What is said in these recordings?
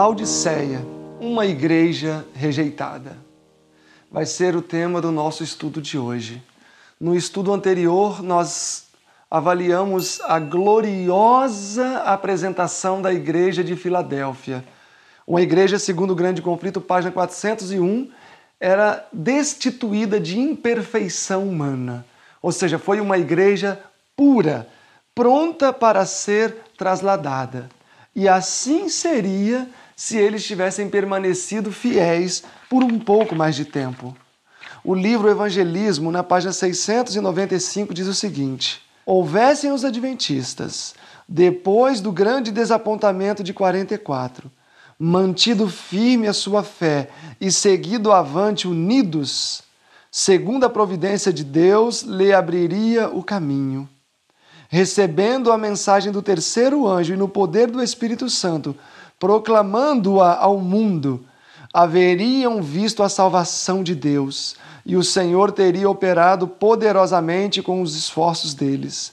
Laodiceia, uma igreja rejeitada. Vai ser o tema do nosso estudo de hoje. No estudo anterior, nós avaliamos a gloriosa apresentação da igreja de Filadélfia. Uma igreja, segundo o Grande Conflito, página 401, era destituída de imperfeição humana. Ou seja, foi uma igreja pura, pronta para ser trasladada. E assim seria se eles tivessem permanecido fiéis por um pouco mais de tempo. O livro Evangelismo, na página 695, diz o seguinte: Houvessem os adventistas, depois do grande desapontamento de 44, mantido firme a sua fé e seguido avante unidos, segundo a providência de Deus, lhe abriria o caminho. Recebendo a mensagem do terceiro anjo e no poder do Espírito Santo, proclamando-a ao mundo, haveriam visto a salvação de Deus e o Senhor teria operado poderosamente com os esforços deles.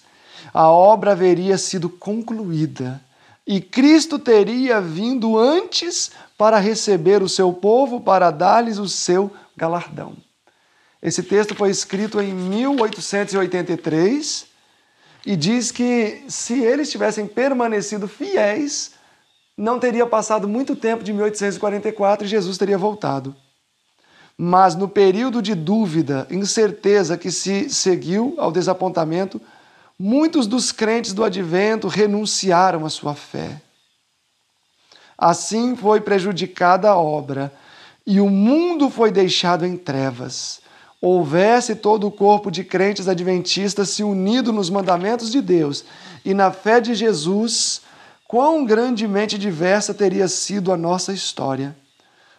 A obra haveria sido concluída e Cristo teria vindo antes para receber o seu povo, para dar-lhes o seu galardão. Esse texto foi escrito em 1883 e diz que se eles tivessem permanecido fiéis não teria passado muito tempo de 1844 e Jesus teria voltado. Mas no período de dúvida, incerteza que se seguiu ao desapontamento, muitos dos crentes do advento renunciaram à sua fé. Assim foi prejudicada a obra, e o mundo foi deixado em trevas. Houvesse todo o corpo de crentes adventistas se unido nos mandamentos de Deus e na fé de Jesus, quão grandemente diversa teria sido a nossa história.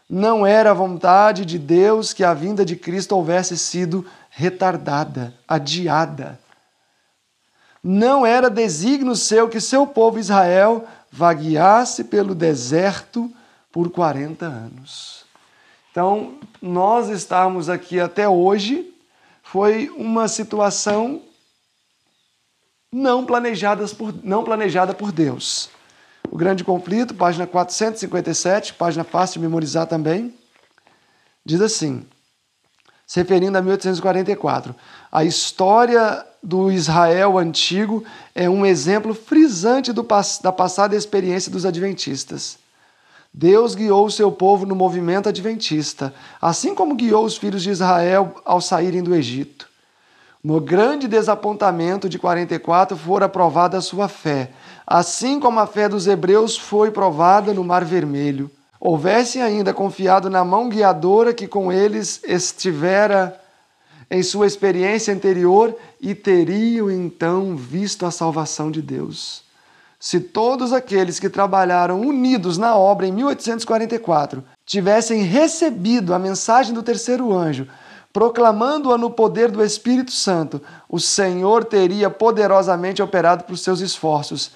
Não era a vontade de Deus que a vinda de Cristo houvesse sido retardada, adiada. Não era designo seu que seu povo Israel vagueasse pelo deserto por 40 anos. Então, nós estamos aqui até hoje foi uma situação não, por, não planejada por Deus. O Grande Conflito, página 457, página fácil de memorizar também, diz assim, se referindo a 1844, a história do Israel antigo é um exemplo frisante do, da passada experiência dos adventistas. Deus guiou o seu povo no movimento adventista, assim como guiou os filhos de Israel ao saírem do Egito. No grande desapontamento de 44 fora aprovada a sua fé, Assim como a fé dos hebreus foi provada no Mar Vermelho, houvessem ainda confiado na mão guiadora que com eles estivera em sua experiência anterior e teriam então visto a salvação de Deus. Se todos aqueles que trabalharam unidos na obra em 1844 tivessem recebido a mensagem do terceiro anjo, proclamando-a no poder do Espírito Santo, o Senhor teria poderosamente operado para os seus esforços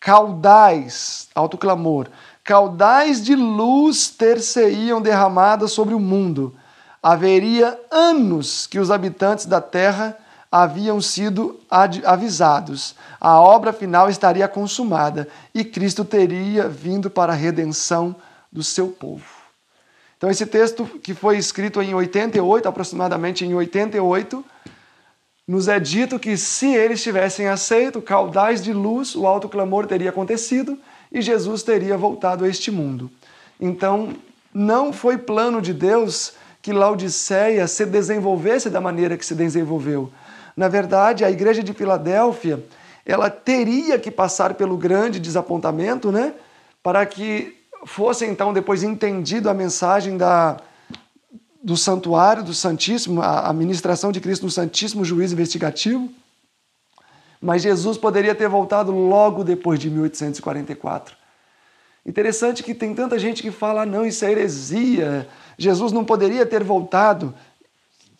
caudais, alto clamor, caudais de luz ter-se-iam derramadas sobre o mundo. Haveria anos que os habitantes da terra haviam sido avisados. A obra final estaria consumada e Cristo teria vindo para a redenção do seu povo. Então, esse texto, que foi escrito em 88, aproximadamente em 88, nos é dito que se eles tivessem aceito caudais de luz, o alto clamor teria acontecido e Jesus teria voltado a este mundo. Então, não foi plano de Deus que Laodiceia se desenvolvesse da maneira que se desenvolveu. Na verdade, a igreja de Filadélfia, ela teria que passar pelo grande desapontamento, né? Para que fosse então depois entendido a mensagem da do santuário, do Santíssimo, a ministração de Cristo no Santíssimo Juízo Investigativo. Mas Jesus poderia ter voltado logo depois de 1844. Interessante que tem tanta gente que fala: ah, não, isso é heresia, Jesus não poderia ter voltado.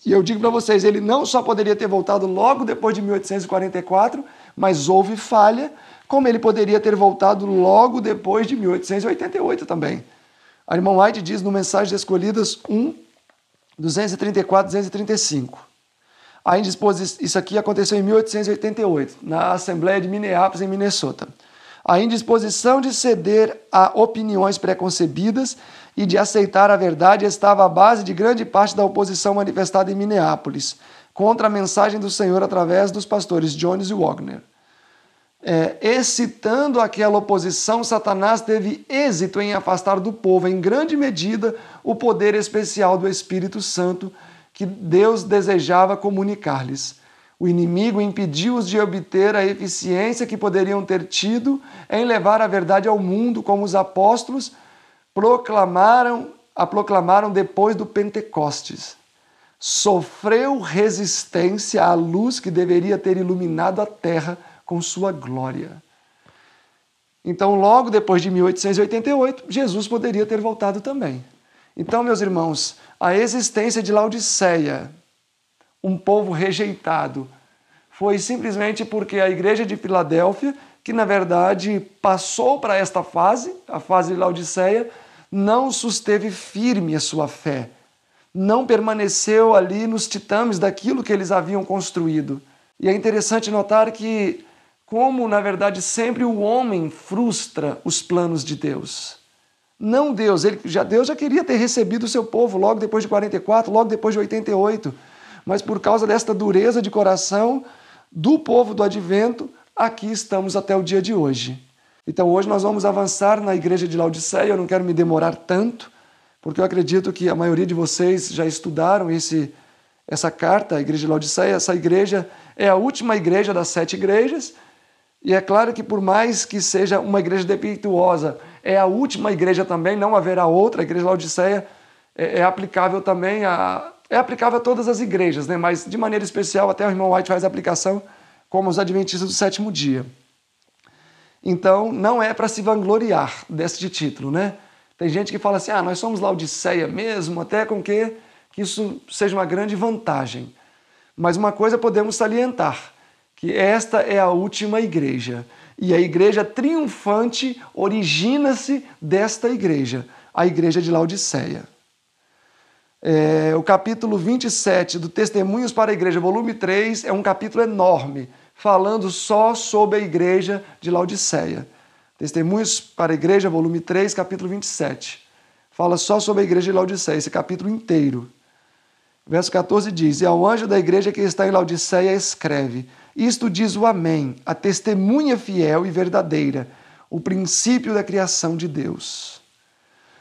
E eu digo para vocês: ele não só poderia ter voltado logo depois de 1844, mas houve falha, como ele poderia ter voltado logo depois de 1888 também. A irmã White diz no Mensagens Escolhidas 1, 234, 235. A indisposição, isso aqui aconteceu em 1888, na Assembleia de Minneapolis, em Minnesota. A indisposição de ceder a opiniões preconcebidas e de aceitar a verdade estava à base de grande parte da oposição manifestada em Minneapolis, contra a mensagem do Senhor através dos pastores Jones e Wagner é, excitando aquela oposição, Satanás teve êxito em afastar do povo, em grande medida, o poder especial do Espírito Santo que Deus desejava comunicar-lhes. O inimigo impediu-os de obter a eficiência que poderiam ter tido em levar a verdade ao mundo, como os apóstolos proclamaram, a proclamaram depois do Pentecostes. Sofreu resistência à luz que deveria ter iluminado a terra com sua glória. Então, logo depois de 1888, Jesus poderia ter voltado também. Então, meus irmãos, a existência de Laodiceia, um povo rejeitado, foi simplesmente porque a igreja de Filadélfia, que na verdade passou para esta fase, a fase de Laodiceia, não susteve firme a sua fé, não permaneceu ali nos titames daquilo que eles haviam construído. E é interessante notar que como, na verdade, sempre o homem frustra os planos de Deus. Não Deus, ele já Deus já queria ter recebido o seu povo logo depois de 44, logo depois de 88, mas por causa desta dureza de coração do povo do advento, aqui estamos até o dia de hoje. Então hoje nós vamos avançar na igreja de Laodiceia, eu não quero me demorar tanto, porque eu acredito que a maioria de vocês já estudaram esse essa carta, a igreja de Laodiceia, essa igreja é a última igreja das sete igrejas e é claro que, por mais que seja uma igreja defeituosa, é a última igreja também, não haverá outra. A igreja Laodiceia é, é aplicável também a. É aplicável a todas as igrejas, né? mas de maneira especial, até o irmão White faz aplicação como os adventistas do sétimo dia. Então, não é para se vangloriar deste título, né? Tem gente que fala assim: ah, nós somos Laodiceia mesmo, até com que, que isso seja uma grande vantagem. Mas uma coisa podemos salientar que esta é a última igreja. E a igreja triunfante origina-se desta igreja, a igreja de Laodiceia. É, o capítulo 27 do Testemunhos para a Igreja, volume 3, é um capítulo enorme, falando só sobre a igreja de Laodiceia. Testemunhos para a Igreja, volume 3, capítulo 27. Fala só sobre a igreja de Laodiceia, esse capítulo inteiro. Verso 14 diz: E ao anjo da igreja que está em Laodiceia, escreve: isto diz o Amém, a testemunha fiel e verdadeira, o princípio da criação de Deus.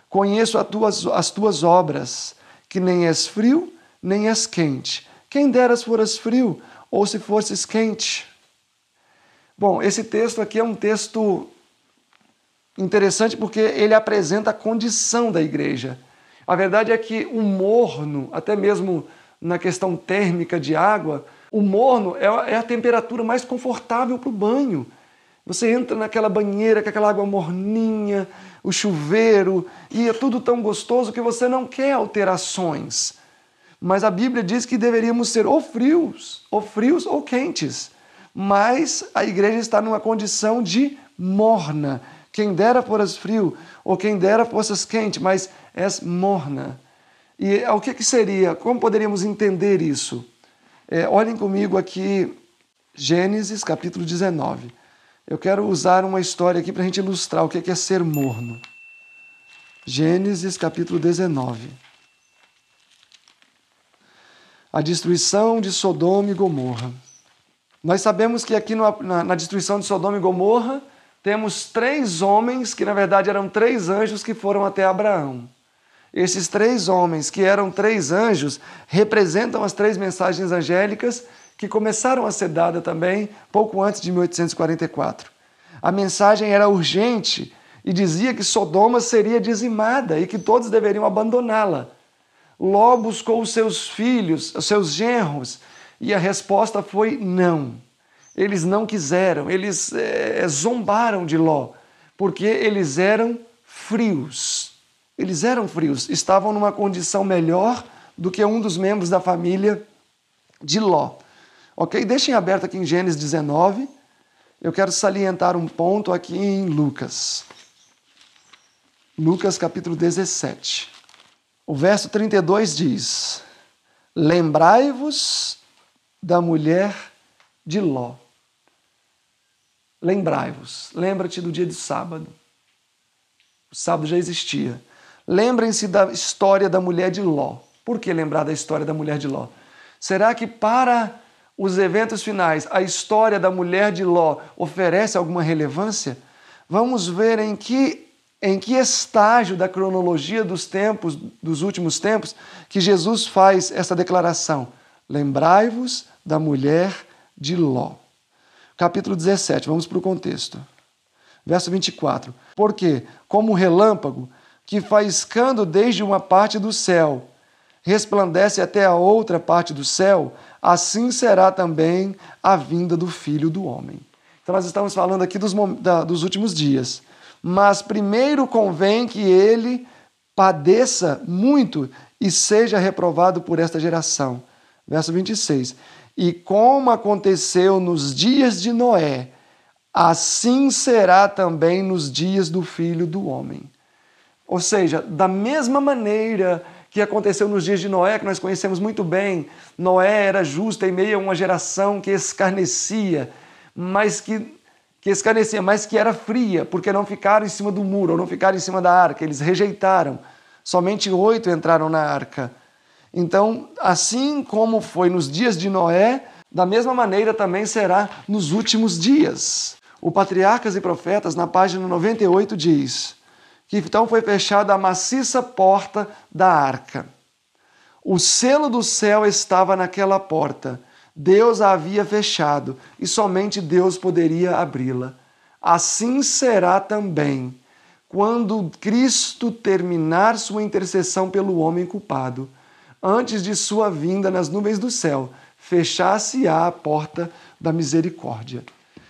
Conheço as tuas, as tuas obras, que nem és frio, nem és quente. Quem deras foras frio, ou se fosses quente. Bom, esse texto aqui é um texto interessante porque ele apresenta a condição da igreja. A verdade é que o morno, até mesmo na questão térmica de água, o morno é, é a temperatura mais confortável para o banho. Você entra naquela banheira com aquela água morninha, o chuveiro, e é tudo tão gostoso que você não quer alterações. Mas a Bíblia diz que deveríamos ser ou frios, ou frios ou quentes. Mas a igreja está numa condição de morna. Quem dera foras frio, ou quem dera fossas quente, mas és morna. E é, o que, que seria? Como poderíamos entender isso? É, olhem comigo aqui Gênesis capítulo 19. Eu quero usar uma história aqui para a gente ilustrar o é que é ser morno. Gênesis capítulo 19. A destruição de Sodoma e Gomorra. Nós sabemos que aqui na, na destruição de Sodoma e Gomorra temos três homens, que na verdade eram três anjos, que foram até Abraão. Esses três homens, que eram três anjos, representam as três mensagens angélicas que começaram a ser dadas também pouco antes de 1844. A mensagem era urgente e dizia que Sodoma seria dizimada e que todos deveriam abandoná-la. Ló buscou os seus filhos, os seus genros, e a resposta foi não. Eles não quiseram, eles é, zombaram de Ló, porque eles eram frios. Eles eram frios, estavam numa condição melhor do que um dos membros da família de Ló. Ok? Deixem aberto aqui em Gênesis 19. Eu quero salientar um ponto aqui em Lucas. Lucas capítulo 17. O verso 32 diz: Lembrai-vos da mulher de Ló. Lembrai-vos. Lembra-te do dia de sábado. O sábado já existia. Lembrem-se da história da mulher de Ló. Por que lembrar da história da mulher de Ló? Será que para os eventos finais a história da mulher de Ló oferece alguma relevância? Vamos ver em que em que estágio da cronologia dos tempos, dos últimos tempos, que Jesus faz essa declaração: Lembrai-vos da mulher de Ló. Capítulo 17, vamos para o contexto. Verso 24. Porque, como um relâmpago, que faiscando desde uma parte do céu, resplandece até a outra parte do céu, assim será também a vinda do Filho do Homem. Então, nós estamos falando aqui dos, da, dos últimos dias. Mas primeiro convém que ele padeça muito e seja reprovado por esta geração. Verso 26. E como aconteceu nos dias de Noé, assim será também nos dias do filho do homem. Ou seja, da mesma maneira que aconteceu nos dias de Noé, que nós conhecemos muito bem, Noé era justo em meio a uma geração que escarnecia, mas que, que escarnecia, mas que era fria, porque não ficaram em cima do muro, ou não ficaram em cima da arca, eles rejeitaram. Somente oito entraram na arca. Então, assim como foi nos dias de Noé, da mesma maneira também será nos últimos dias. O Patriarcas e Profetas, na página 98, diz: que então foi fechada a maciça porta da arca. O selo do céu estava naquela porta. Deus a havia fechado e somente Deus poderia abri-la. Assim será também quando Cristo terminar sua intercessão pelo homem culpado, antes de sua vinda nas nuvens do céu, fechar-se-á a porta da misericórdia.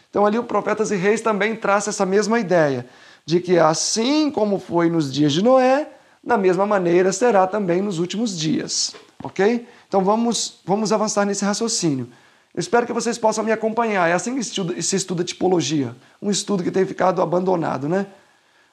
Então ali o profeta Reis também traça essa mesma ideia de que assim como foi nos dias de Noé, da mesma maneira será também nos últimos dias, ok? Então vamos, vamos avançar nesse raciocínio. Eu espero que vocês possam me acompanhar. É assim que se estuda, se estuda tipologia, um estudo que tem ficado abandonado, né?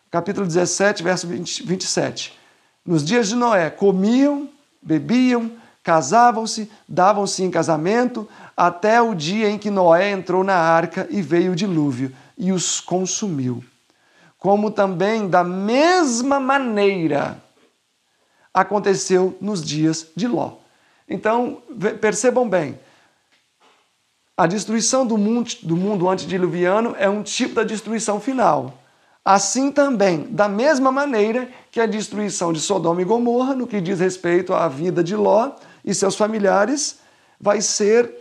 Capítulo 17, verso 20, 27. Nos dias de Noé, comiam, bebiam, casavam-se, davam-se em casamento, até o dia em que Noé entrou na arca e veio o dilúvio e os consumiu como também da mesma maneira aconteceu nos dias de Ló. Então, percebam bem, a destruição do mundo, do mundo antediluviano é um tipo da destruição final. Assim também, da mesma maneira que a destruição de Sodoma e Gomorra, no que diz respeito à vida de Ló e seus familiares, vai ser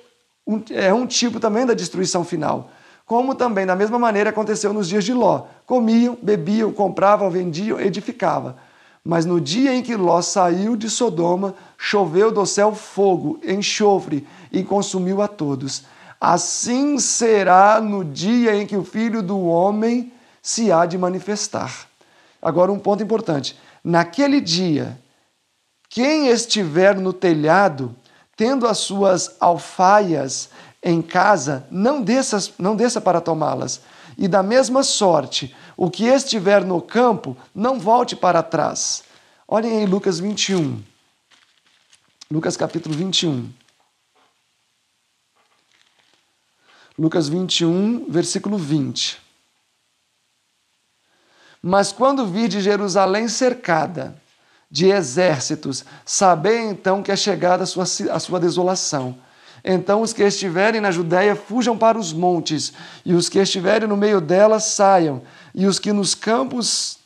um, é um tipo também da destruição final como também da mesma maneira aconteceu nos dias de Ló. Comiam, bebiam, compravam, vendiam, edificavam. Mas no dia em que Ló saiu de Sodoma, choveu do céu fogo, enxofre e consumiu a todos. Assim será no dia em que o filho do homem se há de manifestar. Agora, um ponto importante: naquele dia, quem estiver no telhado, tendo as suas alfaias em casa, não desça, não desça para tomá-las. E da mesma sorte, o que estiver no campo, não volte para trás. Olhem aí Lucas 21. Lucas capítulo 21. Lucas 21, versículo 20. Mas quando vide Jerusalém cercada de exércitos, sabei então que é chegada a sua, a sua desolação então os que estiverem na Judéia fujam para os montes, e os que estiverem no meio dela saiam, e os que nos campos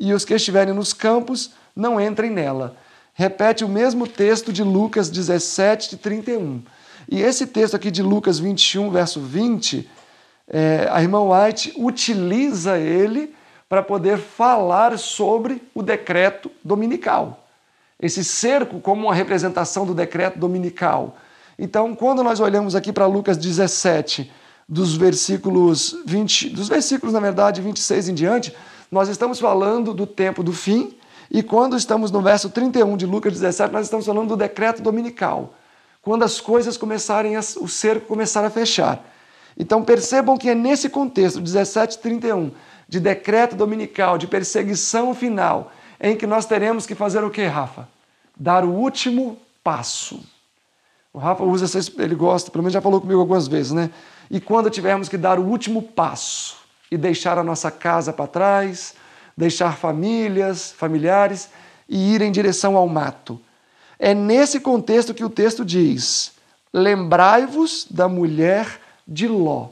e os que estiverem nos campos não entrem nela. Repete o mesmo texto de Lucas 17, 31. E esse texto aqui de Lucas 21, verso 20, é, a irmã White utiliza ele para poder falar sobre o decreto dominical. Esse cerco como uma representação do decreto dominical. Então, quando nós olhamos aqui para Lucas 17, dos versículos 20, dos versículos, na verdade, 26 em diante, nós estamos falando do tempo do fim, e quando estamos no verso 31 de Lucas 17, nós estamos falando do decreto dominical, quando as coisas começarem, a, o cerco começar a fechar. Então percebam que é nesse contexto, 17, 31, de decreto dominical, de perseguição final, em que nós teremos que fazer o que, Rafa? Dar o último passo. O Rafa usa essa, ele gosta, pelo menos já falou comigo algumas vezes, né? E quando tivermos que dar o último passo e deixar a nossa casa para trás, deixar famílias, familiares e ir em direção ao mato. É nesse contexto que o texto diz: lembrai-vos da mulher de Ló.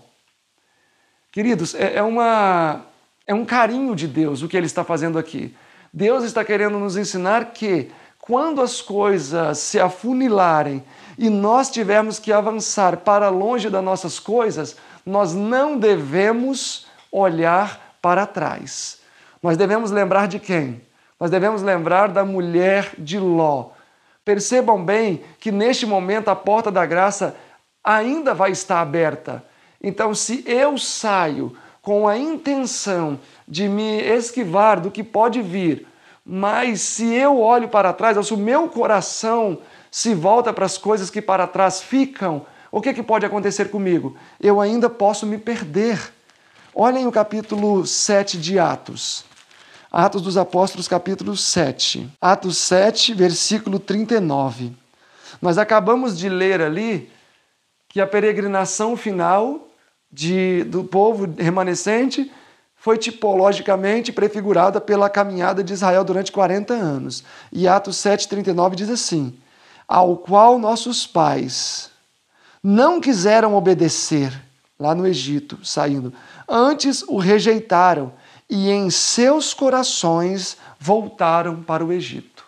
Queridos, é, é uma, é um carinho de Deus o que ele está fazendo aqui. Deus está querendo nos ensinar que quando as coisas se afunilarem e nós tivermos que avançar para longe das nossas coisas, nós não devemos olhar para trás. Nós devemos lembrar de quem? Nós devemos lembrar da mulher de Ló. Percebam bem que neste momento a porta da graça ainda vai estar aberta. Então, se eu saio com a intenção de me esquivar do que pode vir, mas se eu olho para trás, se o meu coração se volta para as coisas que para trás ficam, o que, que pode acontecer comigo? Eu ainda posso me perder. Olhem o capítulo 7 de Atos. Atos dos Apóstolos, capítulo 7. Atos 7, versículo 39. Nós acabamos de ler ali que a peregrinação final de, do povo remanescente foi tipologicamente prefigurada pela caminhada de Israel durante 40 anos. E Atos 39 diz assim: ao qual nossos pais não quiseram obedecer lá no Egito, saindo, antes o rejeitaram e em seus corações voltaram para o Egito.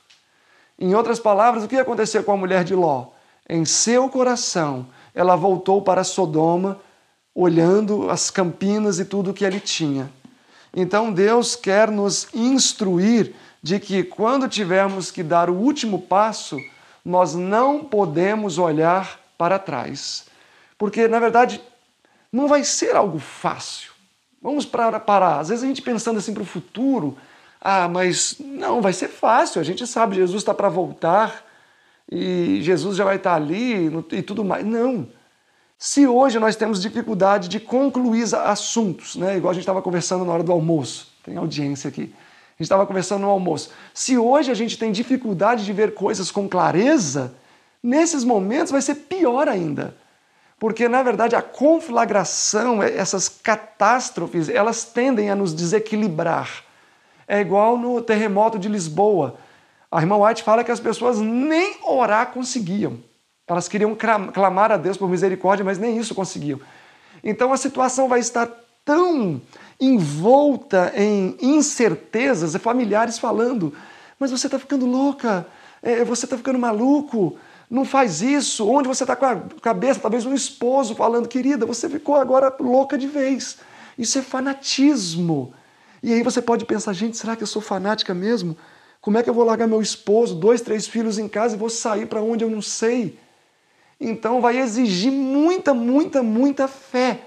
Em outras palavras, o que aconteceu com a mulher de Ló? Em seu coração, ela voltou para Sodoma, olhando as campinas e tudo o que ele tinha. Então Deus quer nos instruir de que quando tivermos que dar o último passo, nós não podemos olhar para trás. Porque, na verdade, não vai ser algo fácil. Vamos para, parar. Às vezes a gente pensando assim para o futuro, ah, mas não vai ser fácil. A gente sabe, Jesus está para voltar e Jesus já vai estar tá ali e tudo mais. Não. Se hoje nós temos dificuldade de concluir assuntos, né? igual a gente estava conversando na hora do almoço, tem audiência aqui gente estava conversando no almoço. Se hoje a gente tem dificuldade de ver coisas com clareza, nesses momentos vai ser pior ainda. Porque, na verdade, a conflagração, é, essas catástrofes, elas tendem a nos desequilibrar. É igual no terremoto de Lisboa. A irmã White fala que as pessoas nem orar conseguiam. Elas queriam clamar a Deus por misericórdia, mas nem isso conseguiam. Então a situação vai estar tão envolta em incertezas, é familiares falando, mas você está ficando louca, é, você está ficando maluco, não faz isso, onde você está com a cabeça, talvez um esposo falando, querida, você ficou agora louca de vez. Isso é fanatismo. E aí você pode pensar, gente, será que eu sou fanática mesmo? Como é que eu vou largar meu esposo, dois, três filhos em casa e vou sair para onde eu não sei? Então vai exigir muita, muita, muita fé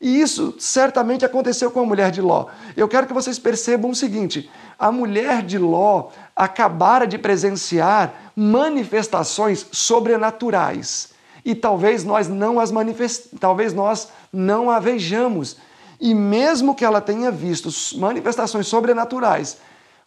e isso certamente aconteceu com a mulher de Ló. Eu quero que vocês percebam o seguinte: a mulher de Ló acabara de presenciar manifestações sobrenaturais. E talvez nós não as manifest... talvez nós não a vejamos. E mesmo que ela tenha visto manifestações sobrenaturais,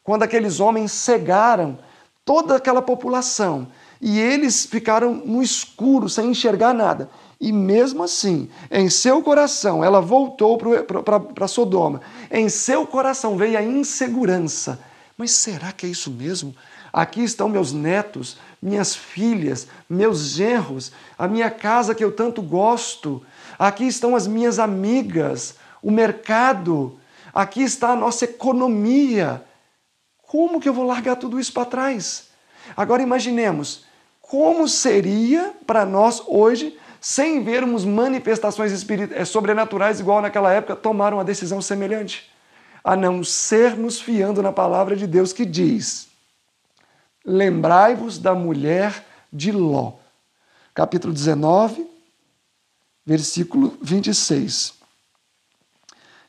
quando aqueles homens cegaram toda aquela população, e eles ficaram no escuro, sem enxergar nada. E mesmo assim, em seu coração, ela voltou para Sodoma. Em seu coração veio a insegurança. Mas será que é isso mesmo? Aqui estão meus netos, minhas filhas, meus genros, a minha casa que eu tanto gosto. Aqui estão as minhas amigas, o mercado. Aqui está a nossa economia. Como que eu vou largar tudo isso para trás? Agora imaginemos como seria para nós hoje sem vermos manifestações eh, sobrenaturais igual naquela época, tomar uma decisão semelhante. A não sermos fiando na palavra de Deus que diz: Lembrai-vos da mulher de Ló. Capítulo 19, versículo 26.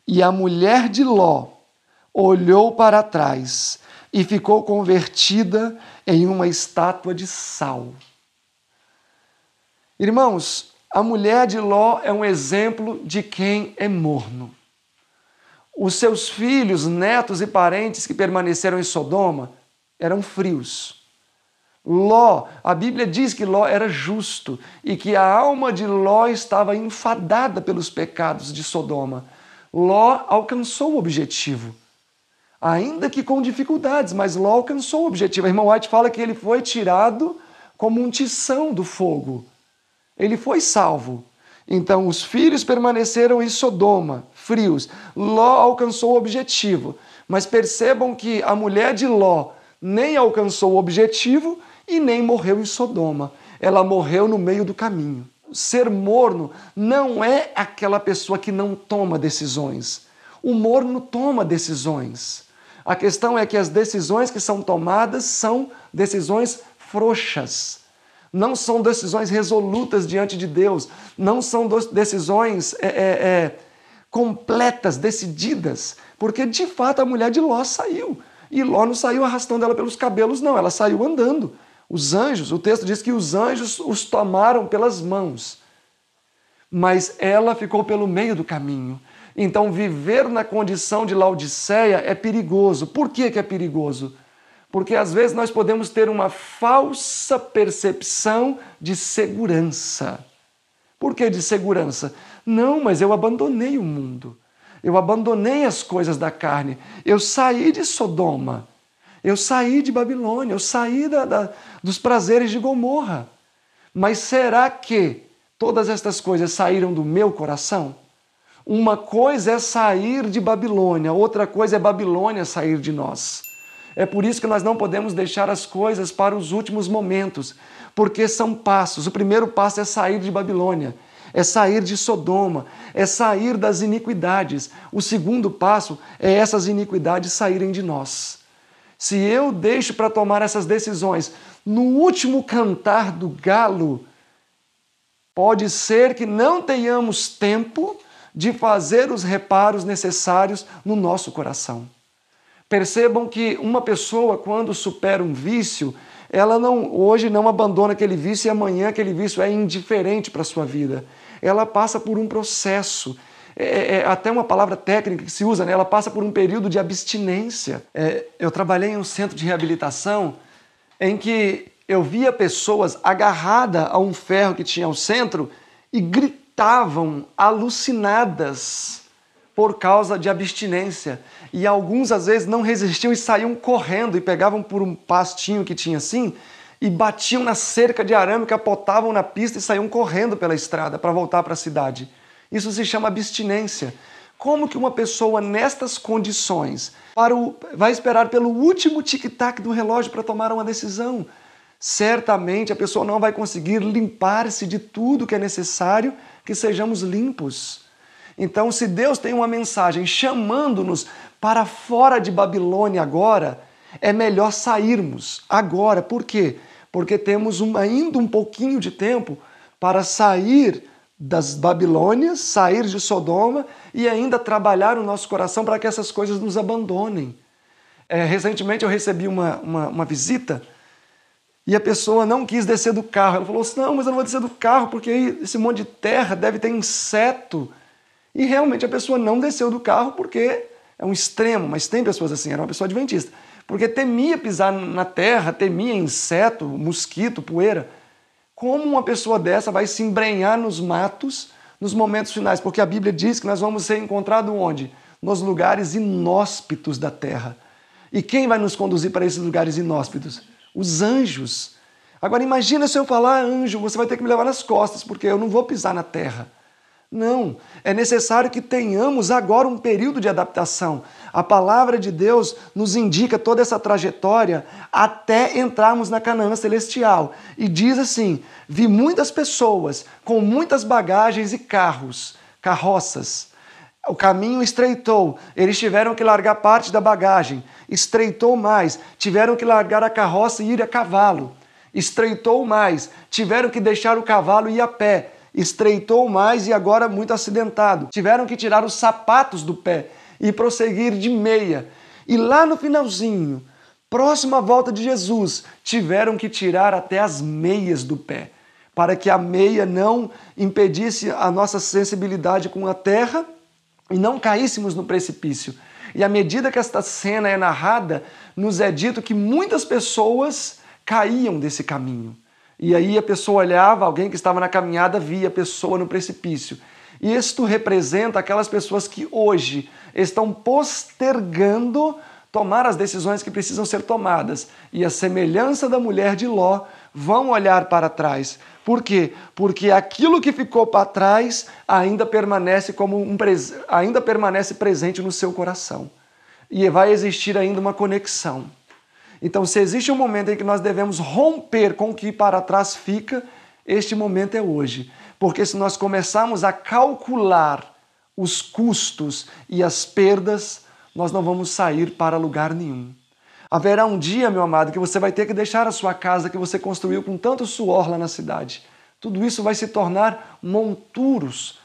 E a mulher de Ló olhou para trás e ficou convertida em uma estátua de sal. Irmãos, a mulher de Ló é um exemplo de quem é morno. Os seus filhos, netos e parentes que permaneceram em Sodoma eram frios. Ló, a Bíblia diz que Ló era justo e que a alma de Ló estava enfadada pelos pecados de Sodoma. Ló alcançou o objetivo ainda que com dificuldades, mas Ló alcançou o objetivo. A irmã White fala que ele foi tirado como um tição do fogo. Ele foi salvo. Então os filhos permaneceram em Sodoma, frios. Ló alcançou o objetivo. Mas percebam que a mulher de Ló nem alcançou o objetivo e nem morreu em Sodoma. Ela morreu no meio do caminho. Ser morno não é aquela pessoa que não toma decisões. O morno toma decisões. A questão é que as decisões que são tomadas são decisões frouxas. Não são decisões resolutas diante de Deus. Não são decisões é, é, é, completas, decididas. Porque de fato a mulher de Ló saiu. E Ló não saiu arrastando ela pelos cabelos, não. Ela saiu andando. Os anjos, o texto diz que os anjos os tomaram pelas mãos. Mas ela ficou pelo meio do caminho então, viver na condição de Laodiceia é perigoso. Por que, que é perigoso? Porque às vezes nós podemos ter uma falsa percepção de segurança. Por que de segurança? Não, mas eu abandonei o mundo. Eu abandonei as coisas da carne. Eu saí de Sodoma. Eu saí de Babilônia. Eu saí da, da, dos prazeres de Gomorra. Mas será que todas estas coisas saíram do meu coração? Uma coisa é sair de Babilônia, outra coisa é Babilônia sair de nós. É por isso que nós não podemos deixar as coisas para os últimos momentos, porque são passos. O primeiro passo é sair de Babilônia, é sair de Sodoma, é sair das iniquidades. O segundo passo é essas iniquidades saírem de nós. Se eu deixo para tomar essas decisões no último cantar do galo, pode ser que não tenhamos tempo de fazer os reparos necessários no nosso coração. Percebam que uma pessoa, quando supera um vício, ela não hoje não abandona aquele vício e amanhã aquele vício é indiferente para a sua vida. Ela passa por um processo. É, é, é até uma palavra técnica que se usa, né? ela passa por um período de abstinência. É, eu trabalhei em um centro de reabilitação em que eu via pessoas agarradas a um ferro que tinha ao centro e gritando estavam alucinadas por causa de abstinência. E alguns, às vezes, não resistiam e saíam correndo e pegavam por um pastinho que tinha assim e batiam na cerca de arame, capotavam na pista e saíam correndo pela estrada para voltar para a cidade. Isso se chama abstinência. Como que uma pessoa nestas condições para o, vai esperar pelo último tic-tac do relógio para tomar uma decisão? Certamente a pessoa não vai conseguir limpar-se de tudo que é necessário que sejamos limpos. Então, se Deus tem uma mensagem chamando-nos para fora de Babilônia agora, é melhor sairmos agora. Por quê? Porque temos um, ainda um pouquinho de tempo para sair das Babilônias, sair de Sodoma e ainda trabalhar o nosso coração para que essas coisas nos abandonem. É, recentemente eu recebi uma, uma, uma visita e a pessoa não quis descer do carro. Ela falou assim: não, mas eu não vou descer do carro porque aí esse monte de terra deve ter inseto. E realmente a pessoa não desceu do carro porque é um extremo, mas tem pessoas assim, era uma pessoa adventista. Porque temia pisar na terra, temia inseto, mosquito, poeira. Como uma pessoa dessa vai se embrenhar nos matos nos momentos finais? Porque a Bíblia diz que nós vamos ser encontrados onde? Nos lugares inóspitos da terra. E quem vai nos conduzir para esses lugares inóspitos? os anjos. Agora imagina se eu falar anjo, você vai ter que me levar nas costas, porque eu não vou pisar na terra. Não, é necessário que tenhamos agora um período de adaptação. A palavra de Deus nos indica toda essa trajetória até entrarmos na Canaã celestial. E diz assim: vi muitas pessoas com muitas bagagens e carros, carroças, o caminho estreitou, eles tiveram que largar parte da bagagem, estreitou mais, tiveram que largar a carroça e ir a cavalo, estreitou mais, tiveram que deixar o cavalo e ir a pé, estreitou mais e agora muito acidentado, tiveram que tirar os sapatos do pé e prosseguir de meia. E lá no finalzinho, próxima volta de Jesus, tiveram que tirar até as meias do pé, para que a meia não impedisse a nossa sensibilidade com a terra e não caíssemos no precipício. E à medida que esta cena é narrada, nos é dito que muitas pessoas caíam desse caminho. E aí a pessoa olhava, alguém que estava na caminhada via a pessoa no precipício. E isto representa aquelas pessoas que hoje estão postergando tomar as decisões que precisam ser tomadas. E a semelhança da mulher de Ló, vão olhar para trás. Por quê? Porque aquilo que ficou para trás ainda permanece como um ainda permanece presente no seu coração. E vai existir ainda uma conexão. Então, se existe um momento em que nós devemos romper com o que para trás fica, este momento é hoje. Porque se nós começarmos a calcular os custos e as perdas, nós não vamos sair para lugar nenhum. Haverá um dia, meu amado, que você vai ter que deixar a sua casa que você construiu com tanto suor lá na cidade. Tudo isso vai se tornar monturos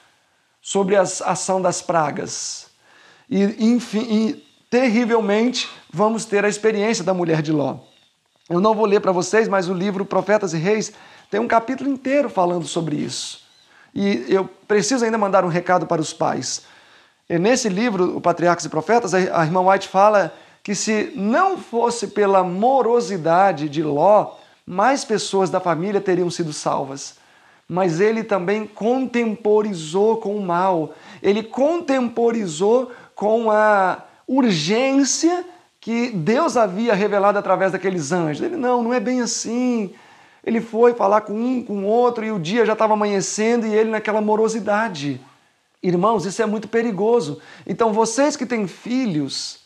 sobre a ação das pragas. E, enfim, e, terrivelmente, vamos ter a experiência da mulher de Ló. Eu não vou ler para vocês, mas o livro Profetas e Reis tem um capítulo inteiro falando sobre isso. E eu preciso ainda mandar um recado para os pais. E nesse livro, O Patriarcas e Profetas, a irmã White fala que se não fosse pela morosidade de Ló, mais pessoas da família teriam sido salvas. Mas ele também contemporizou com o mal, ele contemporizou com a urgência que Deus havia revelado através daqueles anjos. Ele não, não é bem assim. Ele foi falar com um, com outro e o dia já estava amanhecendo e ele naquela morosidade. Irmãos, isso é muito perigoso. Então, vocês que têm filhos,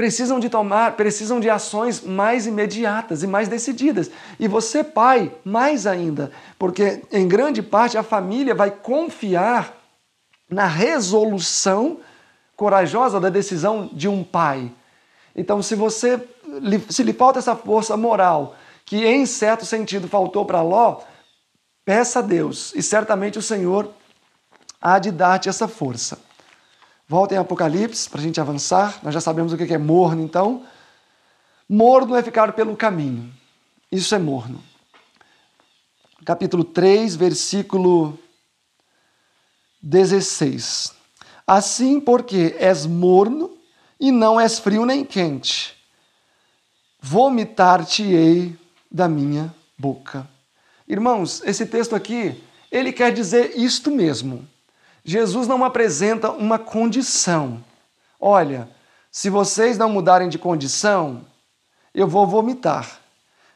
precisam de tomar, precisam de ações mais imediatas e mais decididas. E você, pai, mais ainda, porque em grande parte a família vai confiar na resolução corajosa da decisão de um pai. Então, se você se lhe falta essa força moral, que em certo sentido faltou para Ló, peça a Deus, e certamente o Senhor há de dar-te essa força. Volta em Apocalipse para a gente avançar. Nós já sabemos o que é morno, então. Morno é ficar pelo caminho. Isso é morno. Capítulo 3, versículo 16. Assim porque és morno e não és frio nem quente, vomitar-te-ei da minha boca. Irmãos, esse texto aqui, ele quer dizer isto mesmo. Jesus não apresenta uma condição. Olha, se vocês não mudarem de condição, eu vou vomitar.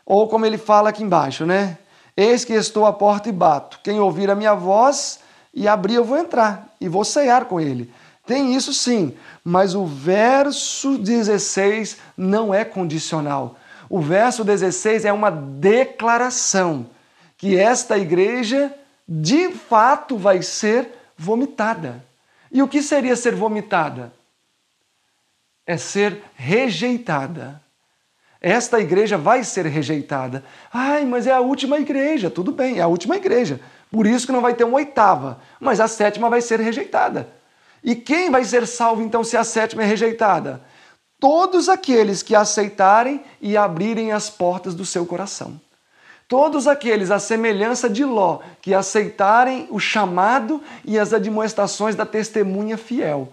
Ou como ele fala aqui embaixo, né? Eis que estou à porta e bato. Quem ouvir a minha voz e abrir, eu vou entrar e vou cear com ele. Tem isso sim, mas o verso 16 não é condicional. O verso 16 é uma declaração que esta igreja de fato vai ser vomitada. E o que seria ser vomitada? É ser rejeitada. Esta igreja vai ser rejeitada. Ai, mas é a última igreja. Tudo bem, é a última igreja. Por isso que não vai ter uma oitava, mas a sétima vai ser rejeitada. E quem vai ser salvo então se a sétima é rejeitada? Todos aqueles que aceitarem e abrirem as portas do seu coração todos aqueles à semelhança de Ló que aceitarem o chamado e as admoestações da testemunha fiel,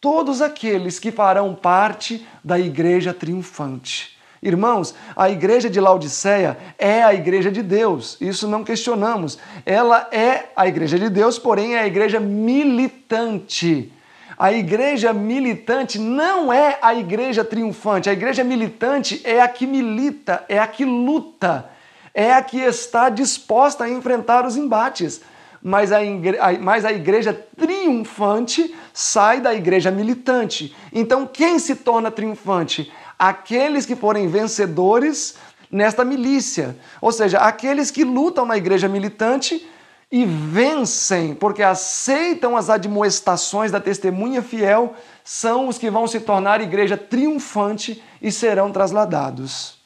todos aqueles que farão parte da igreja triunfante. Irmãos, a igreja de Laodiceia é a igreja de Deus, isso não questionamos. Ela é a igreja de Deus, porém é a igreja militante. A igreja militante não é a igreja triunfante, a igreja militante é a que milita, é a que luta é a que está disposta a enfrentar os embates. Mas a, igre... mas a igreja triunfante sai da igreja militante. Então, quem se torna triunfante? Aqueles que forem vencedores nesta milícia. Ou seja, aqueles que lutam na igreja militante e vencem, porque aceitam as admoestações da testemunha fiel, são os que vão se tornar igreja triunfante e serão trasladados.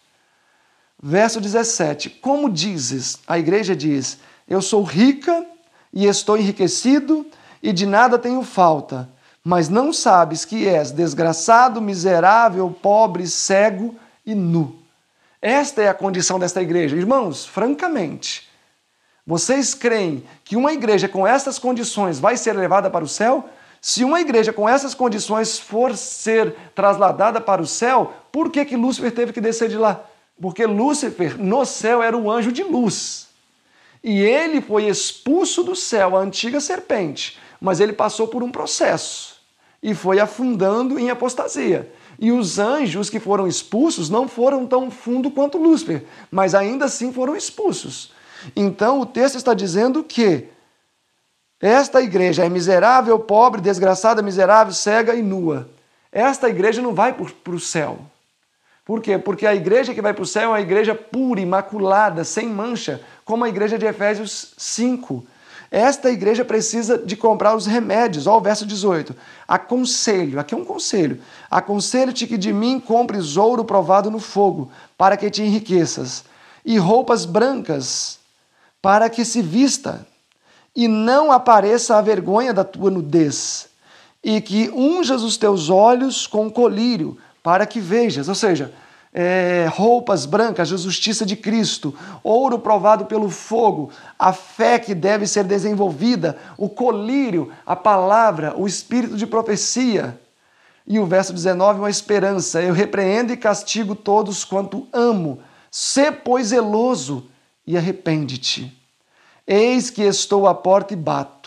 Verso 17: Como dizes, a igreja diz, eu sou rica e estou enriquecido e de nada tenho falta, mas não sabes que és desgraçado, miserável, pobre, cego e nu. Esta é a condição desta igreja. Irmãos, francamente, vocês creem que uma igreja com essas condições vai ser levada para o céu? Se uma igreja com essas condições for ser trasladada para o céu, por que que Lúcifer teve que descer de lá? Porque Lúcifer no céu era um anjo de luz. E ele foi expulso do céu, a antiga serpente, mas ele passou por um processo e foi afundando em apostasia. E os anjos que foram expulsos não foram tão fundo quanto Lúcifer, mas ainda assim foram expulsos. Então o texto está dizendo que esta igreja é miserável, pobre, desgraçada, miserável, cega e nua. Esta igreja não vai para o céu. Por quê? Porque a igreja que vai para o céu é uma igreja pura, imaculada, sem mancha, como a igreja de Efésios 5. Esta igreja precisa de comprar os remédios. Olha o verso 18. Aconselho, aqui é um conselho. Aconselho-te que de mim compres ouro provado no fogo, para que te enriqueças, e roupas brancas, para que se vista, e não apareça a vergonha da tua nudez, e que unjas os teus olhos com colírio, para que vejas. Ou seja, é, roupas brancas, a justiça de Cristo, ouro provado pelo fogo, a fé que deve ser desenvolvida, o colírio, a palavra, o espírito de profecia. E o verso 19, uma esperança: Eu repreendo e castigo todos quanto amo. Sê, pois, zeloso e arrepende-te. Eis que estou à porta e bato.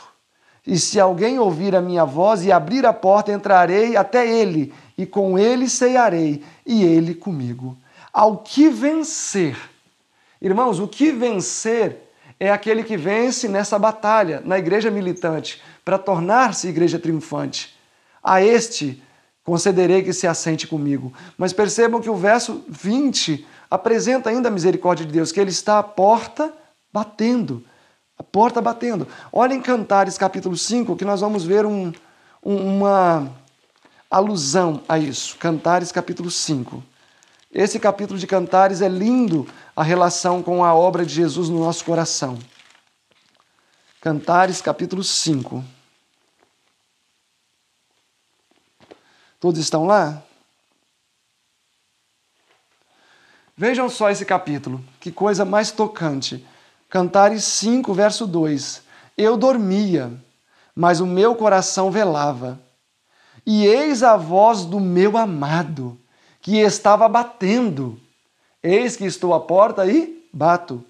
E se alguém ouvir a minha voz e abrir a porta, entrarei até ele, e com ele ceiarei, e ele comigo. Ao que vencer. Irmãos, o que vencer é aquele que vence nessa batalha, na igreja militante, para tornar-se igreja triunfante. A este concederei que se assente comigo. Mas percebam que o verso 20 apresenta ainda a misericórdia de Deus, que ele está à porta batendo. A porta batendo. Olha em Cantares capítulo 5 que nós vamos ver um, uma alusão a isso. Cantares capítulo 5. Esse capítulo de Cantares é lindo a relação com a obra de Jesus no nosso coração. Cantares capítulo 5. Todos estão lá? Vejam só esse capítulo, que coisa mais tocante. Cantares 5, verso 2: Eu dormia, mas o meu coração velava. E eis a voz do meu amado, que estava batendo. Eis que estou à porta e bato.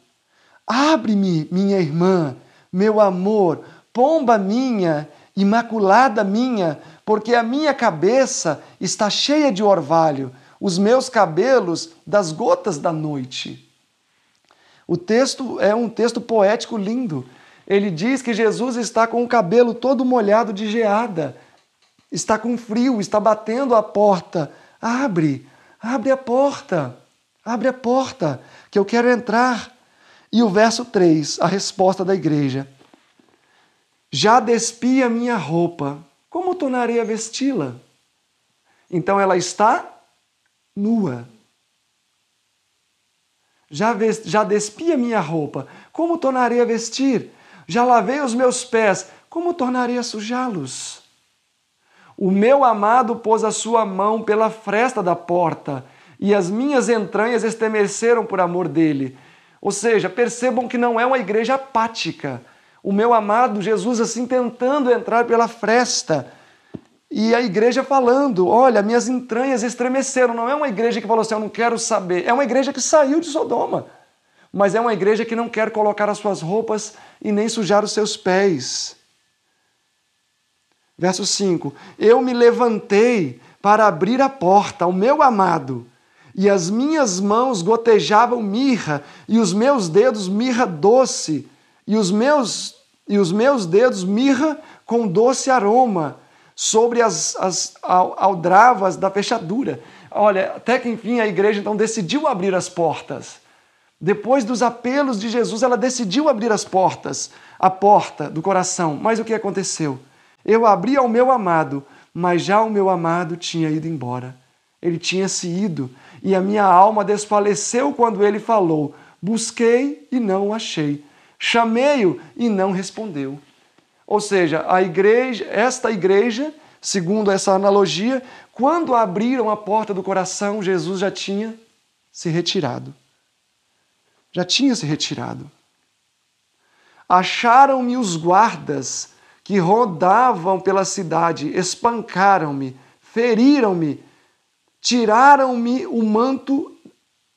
Abre-me, minha irmã, meu amor, pomba minha, imaculada minha, porque a minha cabeça está cheia de orvalho, os meus cabelos das gotas da noite. O texto é um texto poético lindo. Ele diz que Jesus está com o cabelo todo molhado de geada, está com frio, está batendo a porta. Abre, abre a porta, abre a porta, que eu quero entrar. E o verso 3, a resposta da igreja. Já despi a minha roupa, como tornarei a vesti-la? Então ela está nua, já, já despi a minha roupa, como tornarei a vestir? Já lavei os meus pés, como tornarei a sujá-los? O meu amado pôs a sua mão pela fresta da porta, e as minhas entranhas estremeceram por amor dele. Ou seja, percebam que não é uma igreja apática. O meu amado Jesus, assim, tentando entrar pela fresta e a igreja falando: olha, minhas entranhas estremeceram. Não é uma igreja que falou assim, eu não quero saber. É uma igreja que saiu de Sodoma. Mas é uma igreja que não quer colocar as suas roupas e nem sujar os seus pés. Verso 5: Eu me levantei para abrir a porta ao meu amado, e as minhas mãos gotejavam mirra, e os meus dedos mirra doce, e os meus, e os meus dedos mirra com doce aroma sobre as, as aldravas da fechadura. Olha, até que enfim a igreja então decidiu abrir as portas. Depois dos apelos de Jesus, ela decidiu abrir as portas, a porta do coração. Mas o que aconteceu? Eu abri ao meu amado, mas já o meu amado tinha ido embora. Ele tinha se ido, e a minha alma desfaleceu quando ele falou: Busquei e não o achei, chamei-o e não respondeu. Ou seja, a igreja, esta igreja, segundo essa analogia, quando abriram a porta do coração, Jesus já tinha se retirado. Já tinha se retirado. Acharam-me os guardas que rodavam pela cidade, espancaram-me, feriram-me, tiraram-me o manto,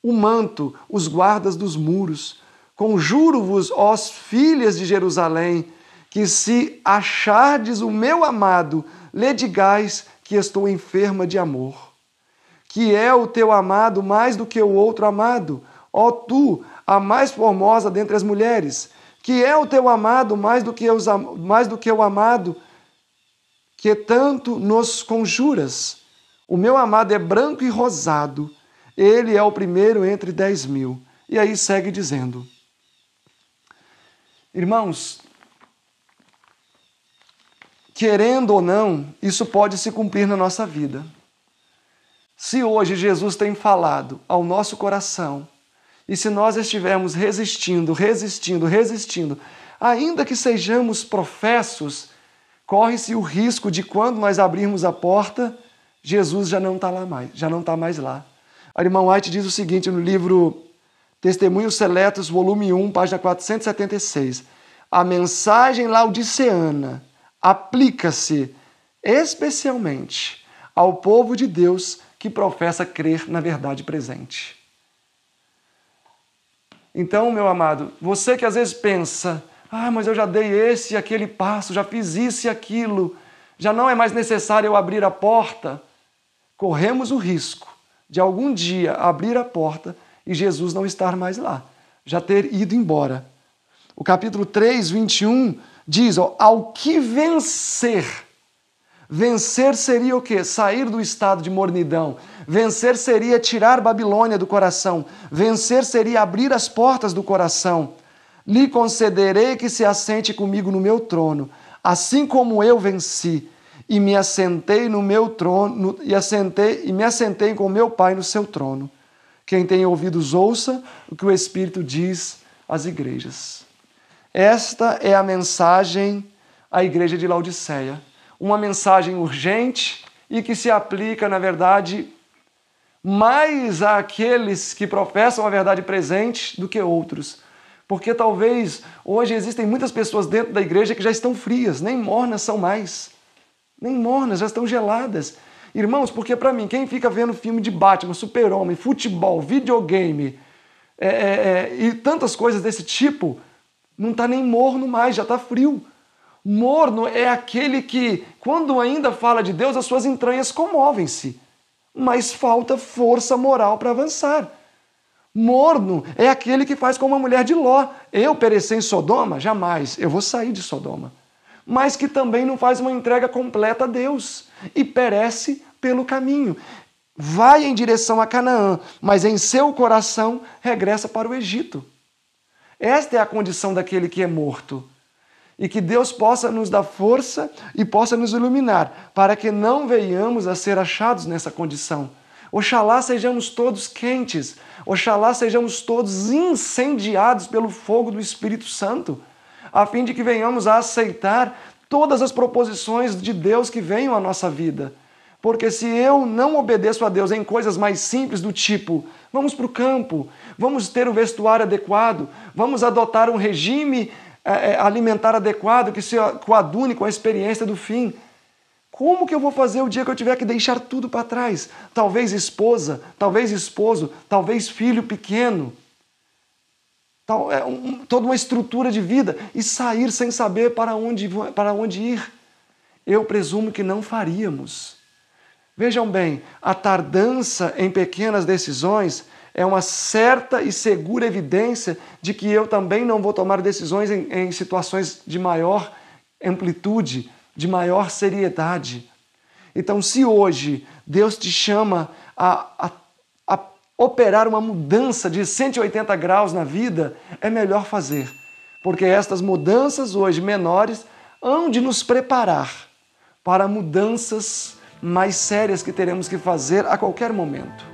o manto, os guardas dos muros. Conjuro-vos, ó filhas de Jerusalém, que se achardes o meu amado, lhe digais que estou enferma de amor. Que é o teu amado mais do que o outro amado, ó tu, a mais formosa dentre as mulheres. Que é o teu amado mais do que, os, mais do que o amado que tanto nos conjuras. O meu amado é branco e rosado, ele é o primeiro entre dez mil. E aí segue dizendo. Irmãos, querendo ou não, isso pode se cumprir na nossa vida. Se hoje Jesus tem falado ao nosso coração, e se nós estivermos resistindo, resistindo, resistindo, ainda que sejamos professos, corre-se o risco de quando nós abrirmos a porta, Jesus já não está lá mais, já não está mais lá. A irmã White diz o seguinte no livro Testemunhos Seletos, volume 1, página 476. A mensagem laodiceana aplica-se especialmente ao povo de Deus que professa crer na verdade presente. Então, meu amado, você que às vezes pensa, ah, mas eu já dei esse e aquele passo, já fiz isso e aquilo, já não é mais necessário eu abrir a porta, corremos o risco de algum dia abrir a porta e Jesus não estar mais lá, já ter ido embora. O capítulo 3, 21 diz: ó, ao que vencer. Vencer seria o quê? Sair do estado de mornidão. Vencer seria tirar Babilônia do coração. Vencer seria abrir as portas do coração. Lhe concederei que se assente comigo no meu trono, assim como eu venci e me assentei no meu trono e assentei e me assentei com meu Pai no seu trono. Quem tem ouvidos ouça o que o Espírito diz às igrejas. Esta é a mensagem à igreja de Laodiceia. Uma mensagem urgente e que se aplica, na verdade, mais àqueles que professam a verdade presente do que outros. Porque talvez hoje existem muitas pessoas dentro da igreja que já estão frias, nem mornas são mais. Nem mornas, já estão geladas. Irmãos, porque para mim, quem fica vendo filme de Batman, super-homem, futebol, videogame é, é, é, e tantas coisas desse tipo, não está nem morno mais, já está frio. Morno é aquele que, quando ainda fala de Deus, as suas entranhas comovem-se, mas falta força moral para avançar. Morno é aquele que faz como a mulher de Ló. Eu perecer em Sodoma? Jamais. Eu vou sair de Sodoma. Mas que também não faz uma entrega completa a Deus e perece pelo caminho. Vai em direção a Canaã, mas em seu coração regressa para o Egito. Esta é a condição daquele que é morto. E que Deus possa nos dar força e possa nos iluminar, para que não venhamos a ser achados nessa condição. Oxalá sejamos todos quentes, oxalá sejamos todos incendiados pelo fogo do Espírito Santo, a fim de que venhamos a aceitar todas as proposições de Deus que venham à nossa vida. Porque se eu não obedeço a Deus em coisas mais simples do tipo, vamos para o campo, vamos ter o vestuário adequado, vamos adotar um regime é, é, alimentar adequado que se coadune com a experiência do fim. Como que eu vou fazer o dia que eu tiver que deixar tudo para trás? Talvez esposa, talvez esposo, talvez filho pequeno. Tal, é um, toda uma estrutura de vida e sair sem saber para onde, para onde ir. Eu presumo que não faríamos. Vejam bem, a tardança em pequenas decisões é uma certa e segura evidência de que eu também não vou tomar decisões em, em situações de maior amplitude, de maior seriedade. Então, se hoje Deus te chama a, a operar uma mudança de 180 graus na vida, é melhor fazer, porque estas mudanças hoje menores hão de nos preparar para mudanças mais sérias que teremos que fazer a qualquer momento.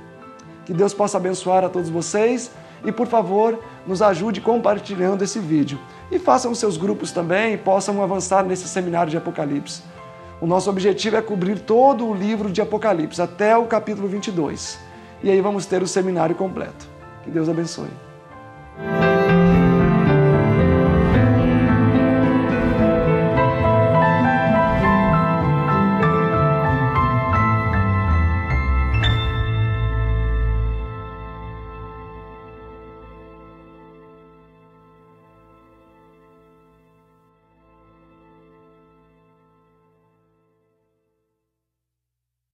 Que Deus possa abençoar a todos vocês e, por favor, nos ajude compartilhando esse vídeo. E façam seus grupos também e possam avançar nesse seminário de Apocalipse. O nosso objetivo é cobrir todo o livro de Apocalipse, até o capítulo 22. E aí vamos ter o seminário completo. Que Deus abençoe.